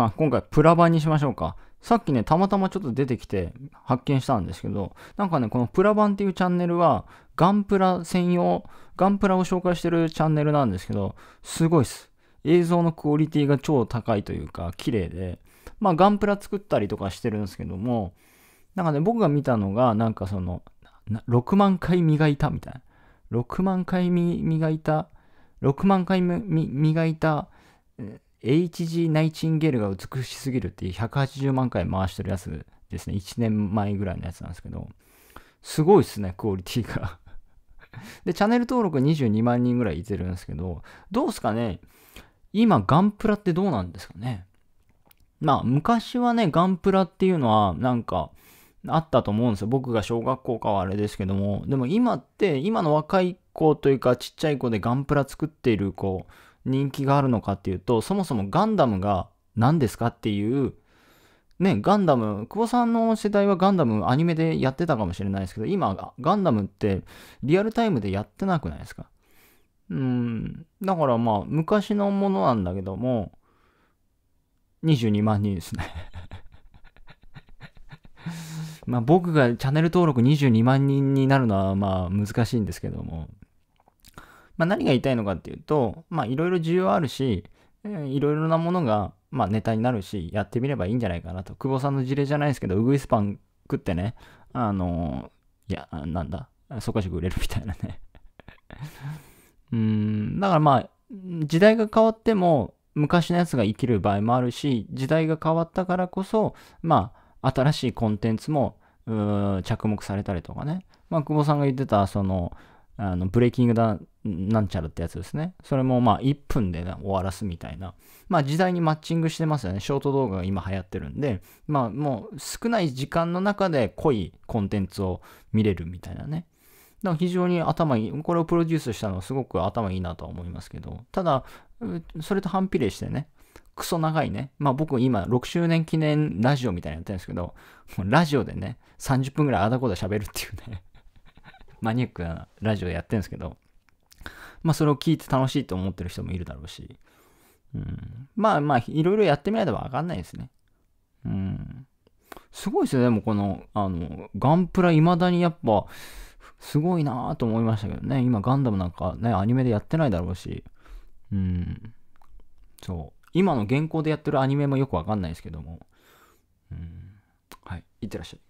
さん、今回プラバンにしましょうか。さっきね、たまたまちょっと出てきて発見したんですけど、なんかね、このプラ版っていうチャンネルは、ガンプラ専用、ガンプラを紹介してるチャンネルなんですけど、すごいっす。映像のクオリティが超高いというか、綺麗で、まあガンプラ作ったりとかしてるんですけども、なんかね、僕が見たのが、なんかその、6万回磨いたみたいな。6万回磨いた、6万回磨いた、HG ナイチンゲールが美しすぎるっていう180万回回してるやつですね。1年前ぐらいのやつなんですけど、すごいっすね、クオリティが で、チャンネル登録22万人ぐらいいてるんですけど、どうすかね今、ガンプラってどうなんですかねまあ、昔はね、ガンプラっていうのは、なんか、あったと思うんですよ。僕が小学校かはあれですけども。でも今って、今の若い子というか、ちっちゃい子でガンプラ作っている子、人気があるのかっていうと、そもそもガンダムが何ですかっていう、ね、ガンダム、久保さんの世代はガンダムアニメでやってたかもしれないですけど、今、ガンダムってリアルタイムでやってなくないですかうん、だからまあ、昔のものなんだけども、22万人ですね まあ僕がチャンネル登録22万人になるのはまあ難しいんですけども。まあ、何が言いたいのかっていうと、まあ、いろいろ需要あるし、いろいろなものが、まあ、ネタになるし、やってみればいいんじゃないかなと。久保さんの事例じゃないですけど、ウグイスパン食ってね、あのいや、なんだ、そこしく売れるみたいなね うん、だからまあ、時代が変わっても、昔のやつが生きる場合もあるし、時代が変わったからこそ、まあ、新しいコンテンツも、着目されたりとかね。まあ、久保さんが言ってた、その、あのブレイキングだなんちゃらってやつですね。それもまあ1分で、ね、終わらすみたいな。まあ時代にマッチングしてますよね。ショート動画が今流行ってるんで、まあもう少ない時間の中で濃いコンテンツを見れるみたいなね。だから非常に頭いい。これをプロデュースしたのはすごく頭いいなとは思いますけど、ただ、それと反比例してね、クソ長いね。まあ僕今6周年記念ラジオみたいなやってるんですけど、ラジオでね、30分ぐらいあだこだ喋るっていうね。マニアックなラジオやってるんですけど、まあそれを聞いて楽しいと思ってる人もいるだろうし、うん、まあまあ、いろいろやってみないとわかんないですね。うん。すごいですね、でもこの、あの、ガンプラ未だにやっぱ、すごいなぁと思いましたけどね、今ガンダムなんかね、アニメでやってないだろうし、うん。そう。今の現行でやってるアニメもよくわかんないですけども、うん。はい。いってらっしゃい。